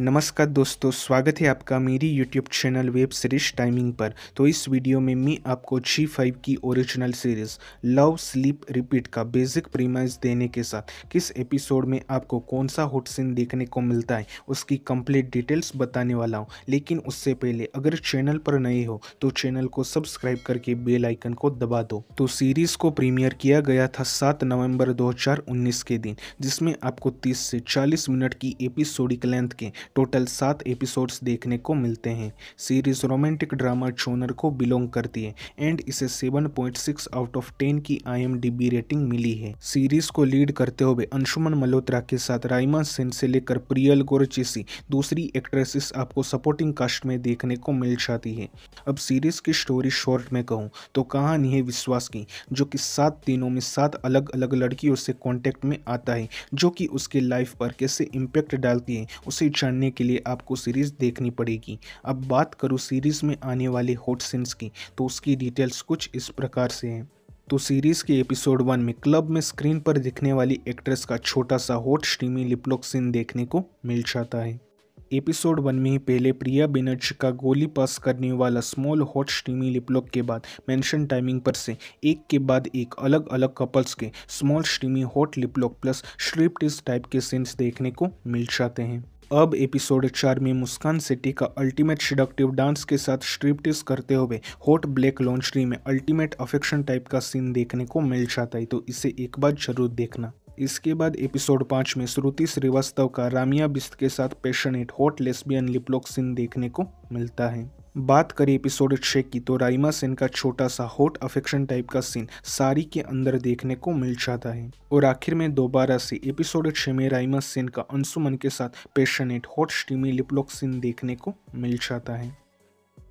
नमस्कार दोस्तों स्वागत है आपका मेरी YouTube channel web series timing पर तो इस वीडियो में मैं आपको जी फाइव की original series Love Sleep Repeat का बेसिक प्रीमाइज देने के साथ किस एपिसोड में आपको कौन सा हॉट सीन देखने को मिलता है उसकी कंप्लीट डिटेल्स बताने वाला हूँ लेकिन उससे पहले अगर चैनल पर नए हो तो चैनल को सब्सक्राइब करके बेलाइकन को दबा दो तो सीरीज को प्रीमियर किया गया था सात नवम्बर दो के दिन जिसमें आपको तीस से चालीस मिनट की एपिसोडिक लेंथ के टोटल सात एपिसोड्स देखने को मिलते हैं सीरीज रोमांटिक ड्रामा चोनर को बिलोंग करती है एंड इसे 7.6 आउट ऑफ 10 की आई रेटिंग मिली है सीरीज को लीड करते हुए अंशुमन मल्होत्रा के साथ राइमा सेन से लेकर प्रियल गोरचेसी दूसरी एक्ट्रेसेस आपको सपोर्टिंग कास्ट में देखने को मिल जाती है अब सीरीज की स्टोरी शॉर्ट में कहूँ तो कहानी है विश्वास की जो कि सात दिनों में सात अलग अलग लड़कियों से कॉन्टेक्ट में आता है जो कि उसके लाइफ पर कैसे इम्पैक्ट डालती है उसे जानने जानने के लिए आपको सीरीज़ देखनी पड़ेगी अब बात करूँ सीरीज़ में आने वाले हॉट सीन्स की तो उसकी डिटेल्स कुछ इस प्रकार से हैं तो सीरीज़ के एपिसोड वन में क्लब में स्क्रीन पर दिखने वाली एक्ट्रेस का छोटा सा हॉट स्ट्रीमी लिपलॉक सीन देखने को मिल जाता है एपिसोड वन में ही पहले प्रिया बेनर्जी का गोली पास करने वाला स्मॉल हॉट स्ट्रीमी लिपलॉक के बाद मेंशन टाइमिंग पर से एक के बाद एक अलग अलग कपल्स के small steamy hot liplock plus striptease type के सीन्स देखने को मिल जाते हैं अब एपिसोड चार में मुस्कान सिटी का अल्टीमेट सिडक्टिव डांस के साथ स्ट्रिप्टिस करते हुए हॉट ब्लैक लॉन्चरी में अल्टीमेट अफेक्शन टाइप का सीन देखने को मिल जाता है तो इसे एक बार जरूर देखना इसके बाद एपिसोड पाँच में श्रुति श्रीवास्तव का रामिया बिस्त के साथ passionate hot lesbian liplock scene देखने को मिलता है बात करें एपिसोड छः की तो राइमा सेन का छोटा सा हॉट अफेक्शन टाइप का सीन सारी के अंदर देखने को मिल जाता है और आखिर में दोबारा से एपिसोड छः में राइमा सेन का अंशुमन के साथ passionate hot steamy liplock scene देखने को मिल जाता है